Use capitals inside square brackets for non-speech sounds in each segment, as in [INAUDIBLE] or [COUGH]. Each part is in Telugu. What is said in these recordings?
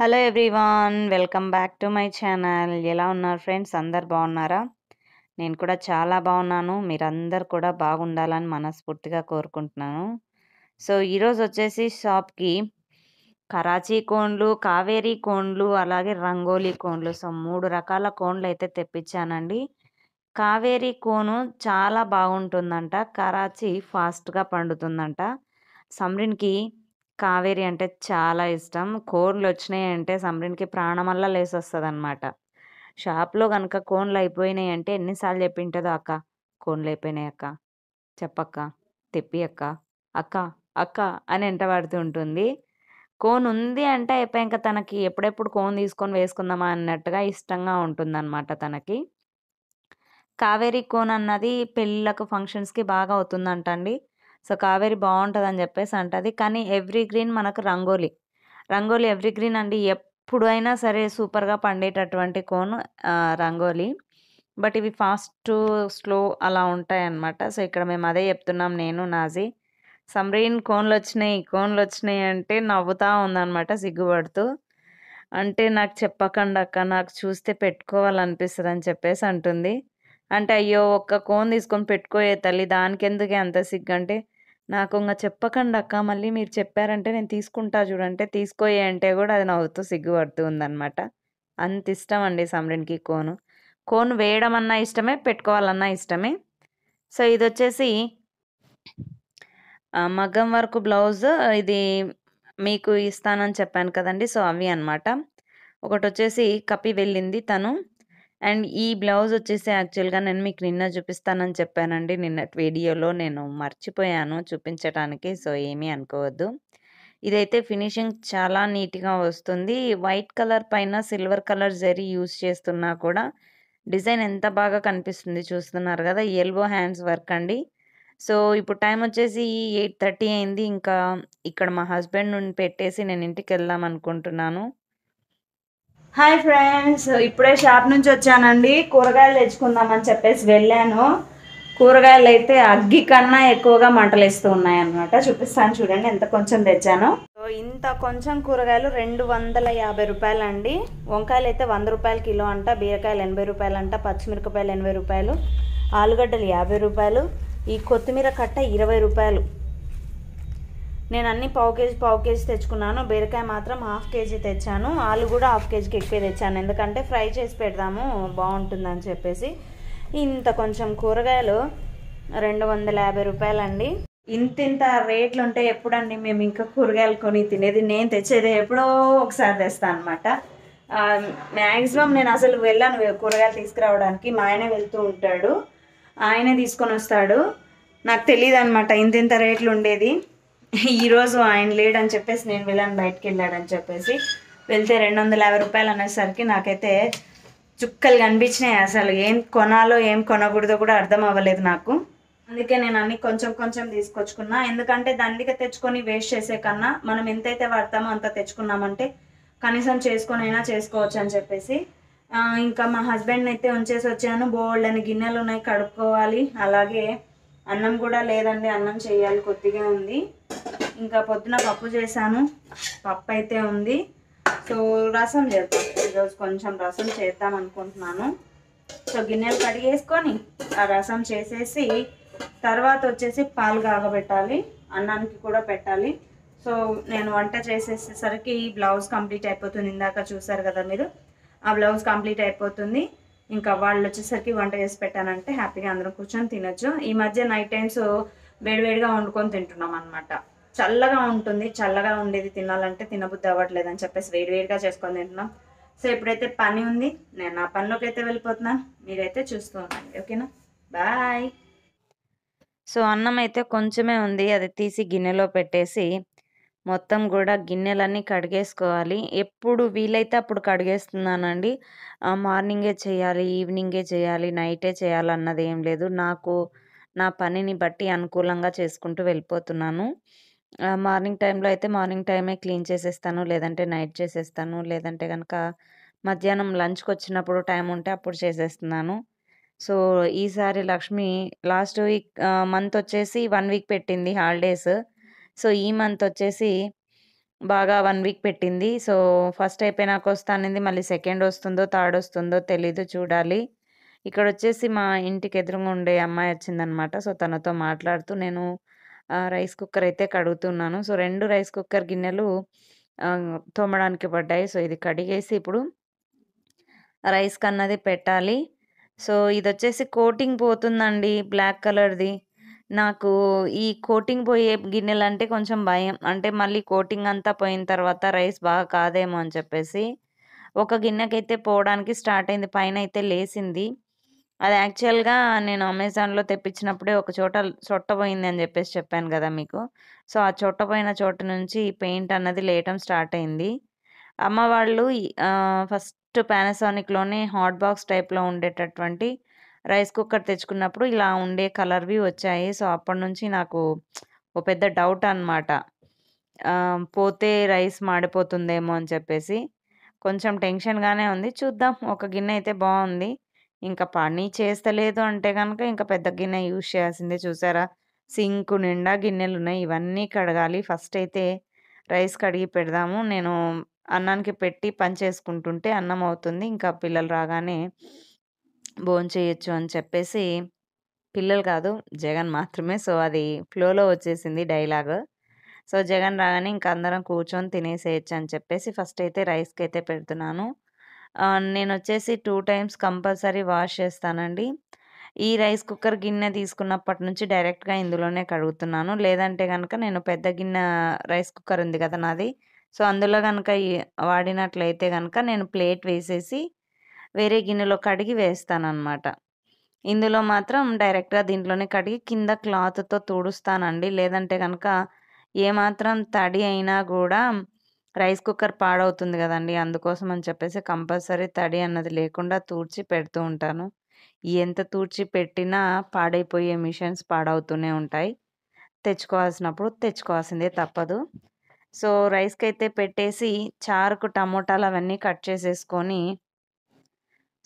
hello everyone welcome back to my channel ఎలా ఉన్నారు ఫ్రెండ్స్ అందరు బాగున్నారా నేను కూడా చాలా బాగున్నాను మీరందరు కూడా బాగుండాలని మనస్ఫూర్తిగా కోరుకుంటున్నాను సో ఈరోజు వచ్చేసి షాప్కి కరాచీ కోన్లు కావేరీ కోన్లు అలాగే రంగోలీ కోన్లు సో మూడు రకాల కోన్లు అయితే తెప్పించానండి కావేరీ కోను చాలా బాగుంటుందంట కరాచీ ఫాస్ట్గా పండుతుందంట సమ్రిన్కి కావేరి అంటే చాలా ఇష్టం కోన్లు వచ్చినాయి అంటే సమరీన్కి ప్రాణమల్లా లేసొస్తుంది అనమాట షాప్లో కనుక కోన్లు అయిపోయినాయి అంటే ఎన్నిసార్లు చెప్పింటుందో అక్క కోన్లు అయిపోయినాయి అక్క చెప్పక్క తెప్పి అక్క అక్క అక్క అని ఎంట పడుతూ ఉంటుంది కోన్ ఉంది అంటే అయిపోయాక తనకి ఎప్పుడెప్పుడు కోన్ తీసుకొని వేసుకుందామా అన్నట్టుగా ఇష్టంగా ఉంటుందన్నమాట తనకి కావేరి కోన్ అన్నది పెళ్ళిళ్ళకు ఫంక్షన్స్కి బాగా అవుతుందంటండి సో కావేరి బాగుంటుంది అని చెప్పేసి అంటుంది కానీ ఎవ్రీ గ్రీన్ మనకు రంగోలీ రంగోలీ ఎవ్రీ గ్రీన్ అండి ఎప్పుడైనా సరే సూపర్గా పండేటటువంటి కోన్ రంగోలీ బట్ ఇవి ఫాస్ట్ స్లో అలా ఉంటాయి అన్నమాట సో ఇక్కడ మేము అదే చెప్తున్నాం నేను నాజీ సమ్రీన్ కోన్లు వచ్చినాయి కోన్లు వచ్చినాయి అంటే నవ్వుతూ ఉందన్నమాట సిగ్గుపడుతూ అంటే నాకు చెప్పకండి అక్క నాకు చూస్తే పెట్టుకోవాలనిపిస్తుంది అని చెప్పేసి అంటుంది అంటే అయ్యో ఒక్క కోన్ తీసుకొని పెట్టుకోయే తల్లి దానికెందుకే అంత సిగ్గు అంటే నాకు ఇంకా చెప్పకండి అక్క మళ్ళీ మీరు చెప్పారంటే నేను తీసుకుంటా చూడంటే తీసుకోయే అంటే కూడా అది నవ్వుతూ సిగ్గుపడుతూ ఉందన్నమాట అంత ఇష్టం అండి సమరిన్కి కోను కోన్ వేయడం అన్నా ఇష్టమే పెట్టుకోవాలన్నా ఇష్టమే సో ఇది వచ్చేసి మగ్గం వరకు బ్లౌజ్ ఇది మీకు ఇస్తానని చెప్పాను కదండి సో అవి అనమాట ఒకటి వచ్చేసి కపి వెళ్ళింది తను అండ్ ఈ బ్లౌజ్ వచ్చేసి యాక్చువల్గా నేను మీకు నిన్న చూపిస్తానని చెప్పానండి నిన్న వీడియోలో నేను మర్చిపోయాను చూపించడానికి సో ఏమీ అనుకోవద్దు ఇదైతే ఫినిషింగ్ చాలా నీట్గా వస్తుంది వైట్ కలర్ పైన సిల్వర్ కలర్ జరీ యూస్ చేస్తున్నా కూడా డిజైన్ ఎంత బాగా కనిపిస్తుంది చూస్తున్నారు కదా ఎల్బో హ్యాండ్స్ వర్క్ అండి సో ఇప్పుడు టైం వచ్చేసి ఎయిట్ థర్టీ అయింది ఇంకా ఇక్కడ మా హస్బెండ్ నుండి పెట్టేసి నేను ఇంటికి వెళ్దాం అనుకుంటున్నాను హాయ్ ఫ్రెండ్స్ ఇప్పుడే షాప్ నుంచి వచ్చానండి కూరగాయలు తెచ్చుకుందామని చెప్పేసి వెళ్ళాను కూరగాయలు అయితే అగ్గి కన్నా ఎక్కువగా మంటలేస్తూ ఉన్నాయన్నమాట చూపిస్తాను చూడండి ఎంత కొంచెం తెచ్చాను ఇంత కొంచెం కూరగాయలు రెండు వందల యాభై రూపాయలు అండి వంకాయలు అయితే వంద రూపాయలు కిలో అంట బీరకాయలు ఎనభై రూపాయలు అంట పచ్చిమిరపకాయలు ఎనభై రూపాయలు ఆలుగడ్డలు యాభై రూపాయలు ఈ కొత్తిమీర కట్ట ఇరవై రూపాయలు నేను అన్ని పావు కేజీ పావు కేజీ తెచ్చుకున్నాను బీరకాయ మాత్రం హాఫ్ కేజీ తెచ్చాను ఆలు కూడా హాఫ్ కేజీకి ఎక్కువ తెచ్చాను ఎందుకంటే ఫ్రై చేసి పెడదాము బాగుంటుందని చెప్పేసి ఇంత కొంచెం కూరగాయలు రెండు వందల యాభై రూపాయలండి ఇంత రేట్లు ఉంటే ఎప్పుడండి మేము ఇంకా కూరగాయలు కొని తినేది నేను తెచ్చేది ఎప్పుడో ఒకసారి తెస్తాను అనమాట మ్యాక్సిమం నేను అసలు వెళ్ళాను కూరగాయలు తీసుకురావడానికి మా ఆయన వెళ్తూ ఉంటాడు ఆయనే తీసుకొని వస్తాడు నాకు తెలియదు అనమాట ఇంతింత రేట్లు ఉండేది ఈరోజు ఆయన లేడని చెప్పేసి నేను వెళ్ళాను బయటకు వెళ్ళాడని చెప్పేసి వెళ్తే రెండు వందల యాభై రూపాయలు అనేసరికి నాకైతే చుక్కలు కనిపించినాయి అసలు ఏం కొనాలో ఏం కొనకూడదో కూడా అర్థం అవ్వలేదు నాకు అందుకే నేను అన్ని కొంచెం కొంచెం తీసుకొచ్చుకున్నా ఎందుకంటే దండిగా తెచ్చుకొని వేస్ట్ చేసే కన్నా మనం ఎంతైతే వాడతామో అంత తెచ్చుకున్నామంటే కనీసం చేసుకొనైనా చేసుకోవచ్చు అని చెప్పేసి ఇంకా మా హస్బెండ్ అయితే ఉంచేసి వచ్చాను బోల్డ్ అని గిన్నెలు ఉన్నాయి కడుక్కోవాలి అలాగే అన్నం కూడా లేదండి అన్నం చేయాలి కొద్దిగా ఉంది ఇంకా పొద్దున పప్పు చేశాను పప్పు అయితే ఉంది సో రసం చేద్దాం ఈరోజు కొంచెం రసం చేద్దాం అనుకుంటున్నాను సో గిన్నెలు కడిగేసుకొని ఆ రసం చేసేసి తర్వాత వచ్చేసి పాలు కాగబెట్టాలి అన్నానికి కూడా పెట్టాలి సో నేను వంట చేసేసేసరికి బ్లౌజ్ కంప్లీట్ అయిపోతుంది ఇందాక చూసారు కదా మీరు ఆ బ్లౌజ్ కంప్లీట్ అయిపోతుంది ఇంకా వాళ్ళు వచ్చేసరికి వంట చేసి పెట్టానంటే హ్యాపీగా అందరం కూర్చొని తినొచ్చు ఈ మధ్య నైట్ టైమ్స్ వేడివేడిగా వండుకొని తింటున్నాం అనమాట చల్లగా ఉంటుంది చల్లగా ఉండేది తినాలంటే తినబుద్ధి అవ్వట్లేదు అని చెప్పేసి వేడివేడిగా చేసుకొని తింటున్నాం సో ఇప్పుడైతే పని ఉంది నేను నా పనిలోకి అయితే వెళ్ళిపోతున్నాను మీరైతే చూస్తూ ఉండండి ఓకేనా బాయ్ సో అన్నం అయితే కొంచెమే ఉంది అది తీసి గిన్నెలో పెట్టేసి మొత్తం కూడా గిన్నెలన్నీ కడిగేసుకోవాలి ఎప్పుడు వీలైతే అప్పుడు కడిగేస్తున్నానండి మార్నింగే చేయాలి ఈవినింగే చేయాలి నైటే చేయాలన్నది ఏం లేదు నాకు నా పనిని బట్టి అనుకూలంగా చేసుకుంటూ వెళ్ళిపోతున్నాను మార్నింగ్ టైంలో అయితే మార్నింగ్ టైమే క్లీన్ చేసేస్తాను లేదంటే నైట్ చేసేస్తాను లేదంటే కనుక మధ్యాహ్నం లంచ్కి వచ్చినప్పుడు టైం ఉంటే అప్పుడు చేసేస్తున్నాను సో ఈసారి లక్ష్మి లాస్ట్ వీక్ మంత్ వచ్చేసి వన్ వీక్ పెట్టింది హాలిడేస్ సో ఈ మంత్ వచ్చేసి బాగా వన్ వీక్ పెట్టింది సో ఫస్ట్ అయిపోయినాక వస్తానింది మళ్ళీ సెకండ్ వస్తుందో థర్డ్ వస్తుందో తెలీదు చూడాలి ఇక్కడ వచ్చేసి మా ఇంటికి ఎదురుగా ఉండే అమ్మాయి వచ్చిందనమాట సో తనతో మాట్లాడుతూ నేను రైస్ కుక్కర్ అయితే కడుగుతున్నాను సో రెండు రైస్ కుక్కర్ గిన్నెలు తోమడానికి పడ్డాయి సో ఇది కడిగేసి ఇప్పుడు రైస్ కన్నది పెట్టాలి సో ఇది వచ్చేసి కోటింగ్ పోతుందండి బ్లాక్ కలర్ది నాకు ఈ కోటింగ్ పోయే గిన్నెలు అంటే కొంచెం భయం అంటే మళ్ళీ కోటింగ్ అంతా పోయిన తర్వాత రైస్ బాగా కాదేమో అని చెప్పేసి ఒక గిన్నెకైతే పోవడానికి స్టార్ట్ అయింది పైన అయితే లేసింది అది యాక్చువల్గా నేను అమెజాన్లో తెప్పించినప్పుడే ఒక చోట చొట్టపోయింది అని చెప్పేసి చెప్పాను కదా మీకు సో ఆ చొట్టపోయిన చోట నుంచి ఈ పెయింట్ అన్నది లేయటం స్టార్ట్ అయింది అమ్మ వాళ్ళు ఫస్ట్ పానాసోనిక్లోనే హాట్ బాక్స్ టైప్లో ఉండేటటువంటి రైస్ కుక్కర్ తెచ్చుకున్నప్పుడు ఇలా ఉండే కలర్వి వచ్చాయి సో అప్పటి నుంచి నాకు ఓ పెద్ద డౌట్ అనమాట పోతే రైస్ మాడిపోతుందేమో అని చెప్పేసి కొంచెం టెన్షన్గానే ఉంది చూద్దాం ఒక గిన్నె అయితే బాగుంది ఇంకా పని చేస్తలేదు అంటే కనుక ఇంకా పెద్ద గిన్నె యూజ్ చేయాల్సిందే చూసారా సింక్ నిండా గిన్నెలు ఉన్నాయి ఇవన్నీ కడగాలి ఫస్ట్ అయితే రైస్ కడిగి పెడదాము నేను అన్నానికి పెట్టి పని చేసుకుంటుంటే అన్నం అవుతుంది ఇంకా పిల్లలు రాగానే భోంచేయచ్చు అని చెప్పేసి పిల్లలు కాదు జగన్ మాత్రమే సో అది ఫ్లోలో వచ్చేసింది డైలాగ్ సో జగన్ రాగానే ఇంక అందరం కూర్చొని తినేసేయచ్చు అని చెప్పేసి ఫస్ట్ అయితే రైస్కి అయితే పెడుతున్నాను నేను వచ్చేసి టూ టైమ్స్ కంపల్సరీ వాష్ చేస్తానండి ఈ రైస్ కుక్కర్ గిన్నె తీసుకున్నప్పటి నుంచి డైరెక్ట్గా ఇందులోనే కడుగుతున్నాను లేదంటే కనుక నేను పెద్ద గిన్నె రైస్ కుక్కర్ ఉంది కదా నాది సో అందులో కనుక వాడినట్లయితే కనుక నేను ప్లేట్ వేసేసి వేరే గిన్నెలో కడిగి వేస్తానన్నమాట ఇందులో మాత్రం డైరెక్ట్గా దీంట్లోనే కడిగి కింద క్లాత్తో తుడుస్తానండి లేదంటే కనుక ఏమాత్రం తడి అయినా కూడా రైస్ కుక్కర్ పాడవుతుంది కదండి అందుకోసం అని చెప్పేసి కంపల్సరీ తడి అన్నది లేకుండా తూడ్చి పెడుతూ ఉంటాను ఎంత తూడ్చి పెట్టినా పాడైపోయే మిషన్స్ పాడవుతూనే ఉంటాయి తెచ్చుకోవాల్సినప్పుడు తెచ్చుకోవాల్సిందే తప్పదు సో రైస్కి అయితే పెట్టేసి చారుకు టమోటాలు అవన్నీ కట్ చేసేసుకొని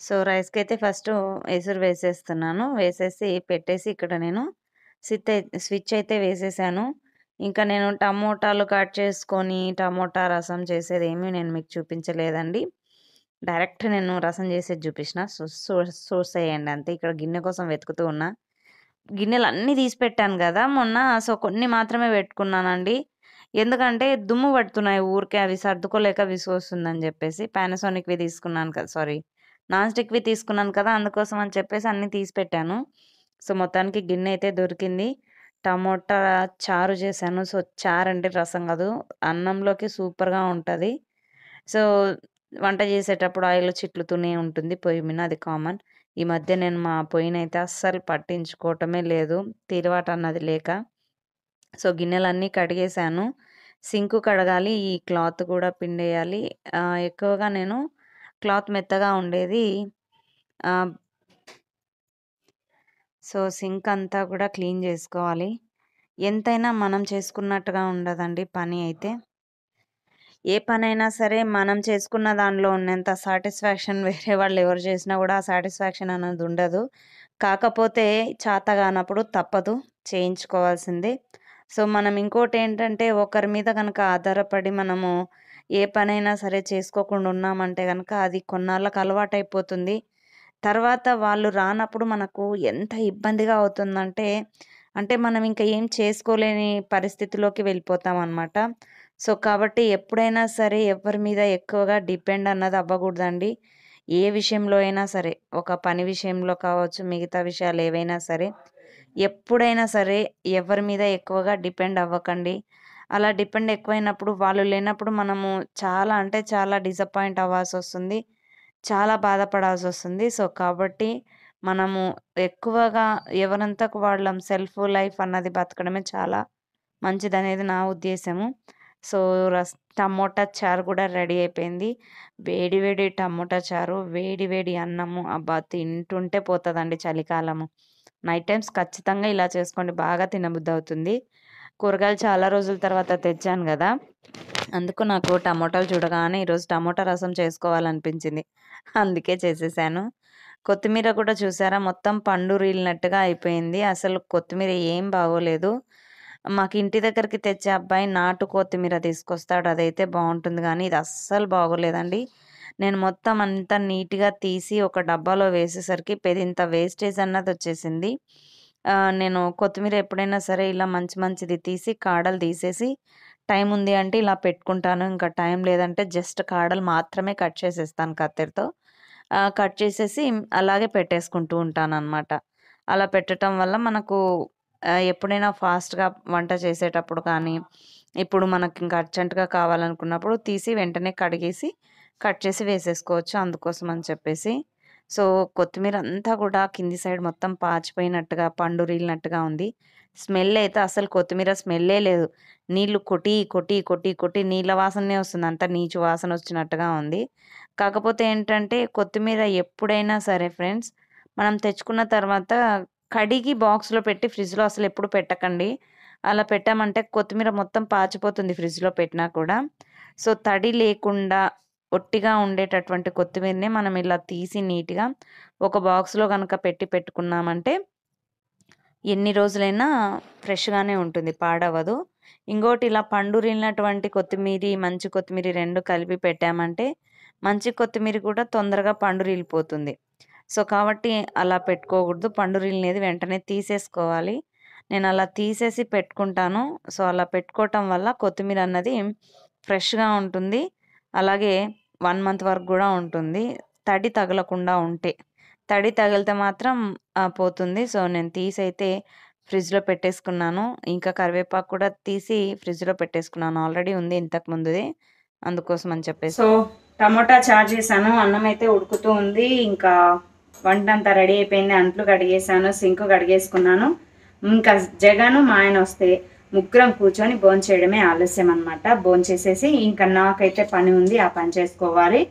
సో రైస్కి అయితే ఫస్ట్ ఎసురు వేసేస్తున్నాను వేసేసి పెట్టేసి ఇక్కడ నేను స్విత్ స్విచ్ అయితే వేసేసాను ఇంకా నేను టమోటాలు కట్ చేసుకొని టమోటా రసం చేసేది ఏమీ నేను మీకు చూపించలేదండి డైరెక్ట్ నేను రసం చేసేది చూపించిన సోర్స్ వేయండి అంతే ఇక్కడ గిన్నె కోసం వెతుకుతూ ఉన్నా గిన్నెలు అన్నీ తీసి పెట్టాను కదా మొన్న సో కొన్ని మాత్రమే పెట్టుకున్నానండి ఎందుకంటే దుమ్ము పడుతున్నాయి ఊరికే అవి సర్దుకోలేక విసుకొస్తుందని చెప్పేసి పానాసోనిక్వి తీసుకున్నాను కదా సారీ నాన్ స్టిక్వి తీసుకున్నాను కదా అందుకోసం అని చెప్పేసి అన్నీ తీసి పెట్టాను సో మొత్తానికి గిన్నె అయితే దొరికింది టమోటా చారు చేశాను సో చారు అంటే రసం కాదు అన్నంలోకి సూపర్గా ఉంటుంది సో వంట చేసేటప్పుడు ఆయిల్ చిట్లుతూనే ఉంటుంది పొయ్యి మీద అది కామన్ ఈ మధ్య నేను మా పొయ్యినైతే అస్సలు పట్టించుకోవటమే లేదు తిరువాట అన్నది లేక సో గిన్నెలన్నీ కడిగేశాను సింకు కడగాలి ఈ క్లాత్ కూడా పిండేయాలి ఎక్కువగా నేను క్లాత్ మెత్తగా ఉండేది సో సింక్ అంతా కూడా క్లీన్ చేసుకోవాలి ఎంతైనా మనం చేసుకున్నట్టుగా ఉండదండి పని అయితే ఏ పనైనా సరే మనం చేసుకున్న దానిలో ఉన్నంత సాటిస్ఫాక్షన్ [LAUGHS] వేరే వాళ్ళు ఎవరు చేసినా కూడా ఆ సాటిస్ఫాక్షన్ అనేది ఉండదు కాకపోతే చాతగానప్పుడు తప్పదు చేయించుకోవాల్సిందే సో మనం ఇంకోటి ఏంటంటే ఒకరి మీద కనుక ఆధారపడి మనము ఏ పనైనా సరే చేసుకోకుండా ఉన్నామంటే కనుక అది కొన్నాళ్ళకు అలవాటైపోతుంది తర్వాత వాళ్ళు రానప్పుడు మనకు ఎంత ఇబ్బందిగా అవుతుందంటే అంటే మనం ఇంకా ఏం చేసుకోలేని పరిస్థితిలోకి వెళ్ళిపోతాం అనమాట సో కాబట్టి ఎప్పుడైనా సరే ఎవరి మీద ఎక్కువగా డిపెండ్ అన్నది అవ్వకూడదండి ఏ విషయంలో అయినా సరే ఒక పని విషయంలో కావచ్చు మిగతా విషయాలు ఏవైనా సరే ఎప్పుడైనా సరే ఎవరి మీద ఎక్కువగా డిపెండ్ అవ్వకండి అలా డిపెండ్ ఎక్కువైనప్పుడు వాళ్ళు లేనప్పుడు మనము చాలా అంటే చాలా డిసప్పాయింట్ అవ్వాల్సి వస్తుంది చాలా బాధపడాల్సి వస్తుంది సో కాబట్టి మనము ఎక్కువగా ఎవరంతకు వాళ్ళం సెల్ఫ్ లైఫ్ అన్నది బతకడమే చాలా మంచిదనేది నా ఉద్దేశము సో రస్ టమోటా చారు కూడా రెడీ అయిపోయింది వేడి వేడి టమోటా చారు వేడి వేడి అన్నము అబ్బా తింటుంటే పోతుందండి చలికాలము నైట్ టైమ్స్ ఖచ్చితంగా ఇలా చేసుకోండి బాగా తినబుద్ధి అవుతుంది కూరగాయలు చాలా రోజుల తర్వాత తెచ్చాను కదా అందుకు నాకు టమోటాలు చూడగానే ఈరోజు టమోటా రసం చేసుకోవాలనిపించింది అందుకే చేసేసాను కొత్తిమీర కూడా చూసారా మొత్తం పండు రీలినట్టుగా అయిపోయింది అసలు కొత్తిమీర ఏం బాగోలేదు మాకు ఇంటి దగ్గరికి తెచ్చే అబ్బాయి నాటు కొత్తిమీర తీసుకొస్తాడు అదైతే బాగుంటుంది కానీ ఇది అస్సలు బాగోలేదండి నేను మొత్తం అంతా నీట్గా తీసి ఒక డబ్బాలో వేసేసరికి పెద్ద వేస్టేజ్ అన్నది వచ్చేసింది నేను కొత్తిమీర ఎప్పుడైనా సరే ఇలా మంచి మంచిది తీసి కాడలు తీసేసి టైం ఉంది అంటే ఇలా పెట్టుకుంటాను ఇంకా టైం లేదంటే జస్ట్ కాడలు మాత్రమే కట్ చేసేస్తాను కత్తెరతో కట్ చేసేసి అలాగే పెట్టేసుకుంటూ ఉంటాను అనమాట అలా పెట్టడం వల్ల మనకు ఎప్పుడైనా ఫాస్ట్గా వంట చేసేటప్పుడు కానీ ఇప్పుడు మనకి ఇంకా అర్జెంటుగా కావాలనుకున్నప్పుడు తీసి వెంటనే కడిగేసి కట్ చేసి వేసేసుకోవచ్చు అందుకోసం అని చెప్పేసి సో కొత్తిమీర అంతా కూడా కింది సైడ్ మొత్తం పాచిపోయినట్టుగా పండు రీలినట్టుగా ఉంది స్మెల్ అయితే అసలు కొత్తిమీర స్మెల్లే లేదు నీళ్లు కొట్టి కొట్టి కొట్టి కొట్టి నీళ్ళ వాసనే వస్తుంది అంత నీచు వాసన వచ్చినట్టుగా ఉంది కాకపోతే ఏంటంటే కొత్తిమీర ఎప్పుడైనా సరే ఫ్రెండ్స్ మనం తెచ్చుకున్న తర్వాత కడిగి బాక్స్లో పెట్టి ఫ్రిడ్జ్లో అసలు ఎప్పుడు పెట్టకండి అలా పెట్టామంటే కొత్తిమీర మొత్తం పాచిపోతుంది ఫ్రిడ్జ్లో పెట్టినా కూడా సో తడి లేకుండా ఒట్టిగా ఉండేటటువంటి కొత్తిమీరని మనం ఇలా తీసి నీట్గా ఒక బాక్స్లో కనుక పెట్టి పెట్టుకున్నామంటే ఎన్ని రోజులైనా ఫ్రెష్గానే ఉంటుంది పాడవదు ఇంకోటి ఇలా పండురినటువంటి కొత్తిమీర మంచి కొత్తిమీర రెండు కలిపి పెట్టామంటే మంచి కొత్తిమీర కూడా తొందరగా రిలిపోతుంది సో కాబట్టి అలా పెట్టుకోకూడదు అనేది వెంటనే తీసేసుకోవాలి నేను అలా తీసేసి పెట్టుకుంటాను సో అలా పెట్టుకోవటం వల్ల కొత్తిమీర అన్నది ఫ్రెష్గా ఉంటుంది అలాగే వన్ మంత్ వరకు కూడా ఉంటుంది తడి తగలకుండా ఉంటే తడి తగిలితే మాత్రం పోతుంది సో నేను తీసైతే ఫ్రిడ్జ్లో పెట్టేసుకున్నాను ఇంకా కరివేపాకు కూడా తీసి ఫ్రిడ్జ్లో పెట్టేసుకున్నాను ఆల్రెడీ ఉంది ఇంతకు ముందుది అందుకోసం అని చెప్పేసి సో టమోటా చార్జ్ చేశాను అన్నం అయితే ఉడుకుతూ ఉంది ఇంకా వంట అంతా రెడీ అయిపోయింది అంట్లు కడిగేసాను సింక్ కడిగేసుకున్నాను ఇంకా జగను మా ఆయన వస్తే ముగ్గురం కూర్చొని భోంచేయడమే ఆలస్యం అనమాట భోంచేసేసి ఇంకా నాకైతే పని ఉంది ఆ పని చేసుకోవాలి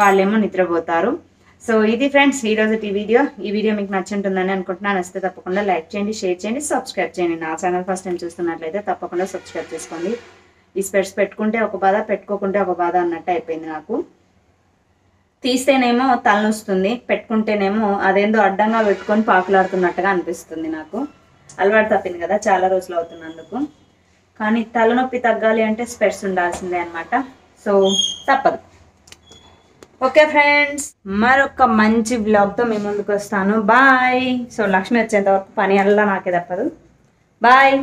వాళ్ళేమో నిద్రపోతారు సో ఇది ఫ్రెండ్స్ ఈరోజు ఈ వీడియో ఈ వీడియో మీకు నచ్చుంటుందని అనుకుంటున్నాను నచ్చితే తప్పకుండా లైక్ చేయండి షేర్ చేయండి సబ్స్క్రైబ్ చేయండి నా ఛానల్ ఫస్ట్ టైం చూస్తున్నట్లయితే తప్పకుండా సబ్స్క్రైబ్ చేసుకోండి ఈ స్పెట్స్ పెట్టుకుంటే ఒక బాధ పెట్టుకోకుంటే ఒక బాధ అన్నట్టు అయిపోయింది నాకు తీస్తేనేమో తలనొస్తుంది పెట్టుకుంటేనేమో అదేందో అడ్డంగా పెట్టుకొని పాకులాడుతున్నట్టుగా అనిపిస్తుంది నాకు అలవాటు తప్పింది కదా చాలా రోజులు అవుతున్నందుకు కానీ తలనొప్పి తగ్గాలి అంటే స్పెట్స్ ఉండాల్సిందే అనమాట సో తప్పదు ఓకే ఫ్రెండ్స్ మరొక మంచి బ్లాగ్తో మీ ముందుకు వస్తాను బాయ్ సో లక్ష్మి వచ్చేంత వరకు పని అలా నాకే తప్పదు బాయ్